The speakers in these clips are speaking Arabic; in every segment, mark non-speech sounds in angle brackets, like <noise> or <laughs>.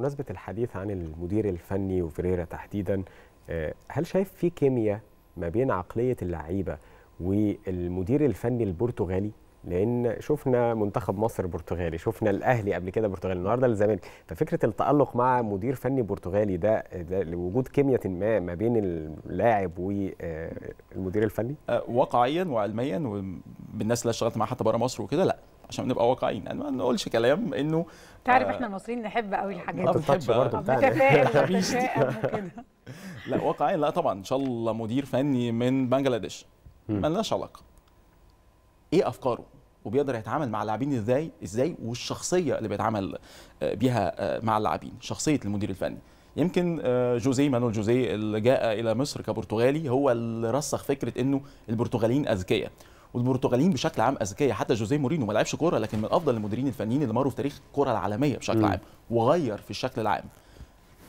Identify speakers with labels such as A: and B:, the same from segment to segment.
A: بمناسبة الحديث عن المدير الفني وفريرا تحديدا آه، هل شايف في كيمياء ما بين عقلية اللعيبة والمدير الفني البرتغالي لان شفنا منتخب مصر برتغالي شفنا الاهلي قبل كده برتغالي النهارده الزمالك ففكره التالق مع مدير فني برتغالي ده, ده لوجود كيمياء ما ما بين اللاعب والمدير آه، الفني آه، واقعيا وعلميا وبالناس اللي اشتغلت معاها حتى بره مصر وكده لا عشان نبقى واقعيين يعني ما نقولش كلام انه تعرف آه احنا المصريين نحب قوي الحاجات دي بتحب برضه <laughs> <laughs> لا واقعيا لا طبعا ان شاء الله مدير فني من بنجلاديش مالناش علاقه ايه افكاره وبيقدر يتعامل مع اللاعبين ازاي ازاي والشخصيه اللي بيتعامل آه، بيها آه، مع اللاعبين شخصيه المدير الفني يمكن آه، جوزيه مانويل جوزيه اللي جاء الى مصر كبرتغالي هو اللي رسخ فكره انه البرتغاليين اذكياء والبرتغاليين بشكل عام اذكياء حتى جوزيه مورينو ما لعبش كوره لكن من افضل المديرين الفنيين اللي مروا في تاريخ الكره العالميه بشكل عام وغير في الشكل العام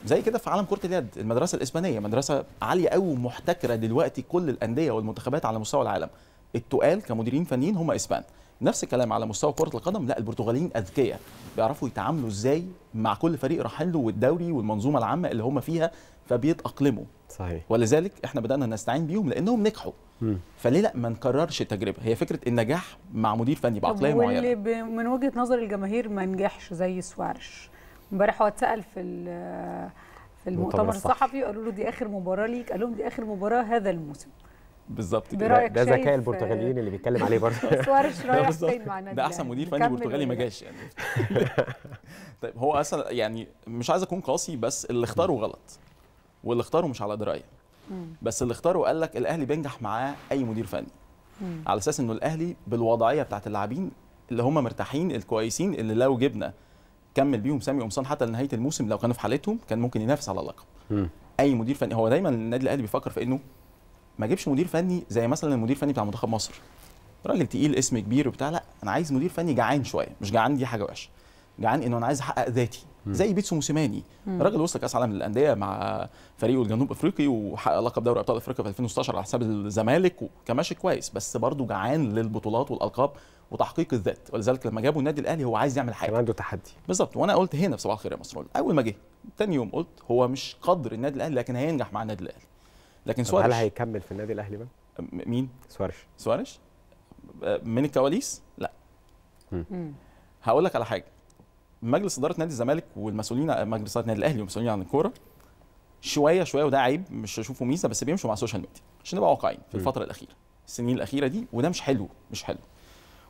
A: زي كده في عالم كره اليد المدرسه الاسبانيه مدرسه عاليه قوي ومحتكره دلوقتي كل الانديه والمنتخبات على مستوى العالم التقال كمديرين فنيين هم اسبان نفس الكلام على مستوى كره القدم لا البرتغاليين اذكياء بيعرفوا يتعاملوا ازاي مع كل فريق رايحين له والدوري والمنظومه العامه اللي هم فيها فبيتأقلموا صحيح ولذلك احنا بدأنا نستعين بيهم لأنهم نجحوا فليه لا ما نكررش التجربه هي فكره النجاح مع مدير فني بعقليه معينه واللي ب... من وجهه نظر الجماهير ما نجحش زي سوارش امبارح هو اتسال في في المؤتمر الصحفي قالوا له دي اخر مباراه ليك قال لهم دي اخر مباراه هذا الموسم بالظبط كده ده ذكاء البرتغاليين اللي بيتكلم عليه برضه <laughs> سوارش رايح فين مع ده احسن مدير فني برتغالي ما جاش يعني <laughs> طيب هو اصلا يعني مش عايز اكون قاسي بس اللي اختاره غلط واللي اختاره مش على درايه بس اللي اختاره قال لك الاهلي بينجح معاه اي مدير فني على اساس انه الاهلي بالوضعيه بتاعت اللاعبين اللي هم مرتاحين الكويسين اللي لو جبنا كمل بيهم سامي قمصان حتى لنهايه الموسم لو كانوا في حالتهم كان ممكن ينافس على اللقب اي مدير فني هو دايما النادي الاهلي بيفكر في انه ما اجيبش مدير فني زي مثلا المدير الفني بتاع منتخب مصر راجل تقيل اسم كبير وبتاع لا انا عايز مدير فني جعان شويه مش جعان دي حاجه وحشه جعان انه انا عايز احقق ذاتي زي بيتسو موسيماني راجل وصل كاس عالم للانديه مع فريقه الجنوب افريقي وحقق لقب دوري ابطال افريقيا في 2016 على حساب الزمالك وكان ماشي كويس بس برضه جعان للبطولات والالقاب وتحقيق الذات ولذلك لما جابوا النادي الاهلي هو عايز يعمل حاجه كان عنده تحدي بالظبط وانا قلت هنا في صباح الخير يا مصر اول ما جه تاني يوم قلت هو مش قدر النادي الاهلي لكن هينجح مع النادي الاهلي لكن سوارش هل هيكمل في النادي الاهلي بقى؟ مين؟ سوارش سوارش آه، من الكواليس؟ لا هقول لك على حاجه مجلس اداره نادي الزمالك والمسؤولين مجلس اداره نادي الاهلي والمسؤولين عن الكوره شويه شويه وده عيب مش هشوفه ميزه بس بيمشوا مع السوشيال ميديا عشان نبقى واقعيين في الفتره الاخيره السنين الاخيره دي وده مش حلو مش حلو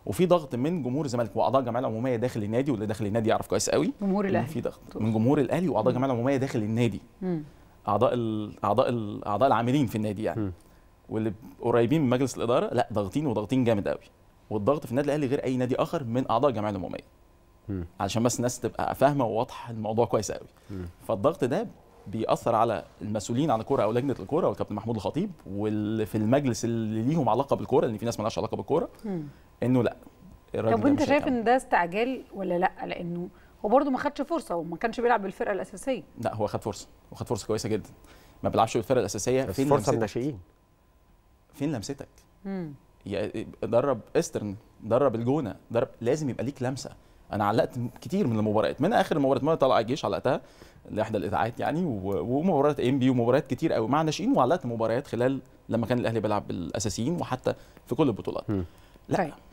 A: وفي ضغط من جمهور الزمالك واعضاء الجمعيه العموميه داخل النادي واللي داخل النادي يعرف كويس قوي جمهور الاهلي في ضغط من جمهور الاهلي واعضاء الجمعيه العموميه داخل النادي اعضاء اعضاء اعضاء العاملين في النادي يعني واللي قريبين من مجلس الاداره لا ضاغطين وضاغطين جامد قوي والضغط في النادي الاهلي غير اي نادي اخر من اعضاء الجمعيه العموميه علشان بس الناس تبقى فاهمه وواضحه الموضوع كويس قوي فالضغط ده بيأثر على المسؤولين عن الكوره او لجنه الكوره والكابتن محمود الخطيب واللي في المجلس اللي ليهم علاقه بالكوره لان في ناس مالهاش علاقه بالكوره انه لا طب وانت شايف ان ده استعجال ولا لا لانه هو برده ما خدش فرصه وما كانش بيلعب بالفرقه الاساسيه لا هو خد فرصه وخد فرصه كويسه جدا ما بيلعبش بالفرقه الاساسيه فين فرصه الناشئين فين لمستك امم درب استرن درب الجونه درب لازم يبقى ليك لمسه انا علقت كتير من المباريات من اخر المباريات ما طلع الجيش علقتها لاحدى الاذاعات يعني ومباريات ام بي ومباريات كتير قوي مع ناشئين وعلقت مباريات خلال لما كان الاهلي بيلعب بالاساسيين وحتى في كل البطولات لا طيب.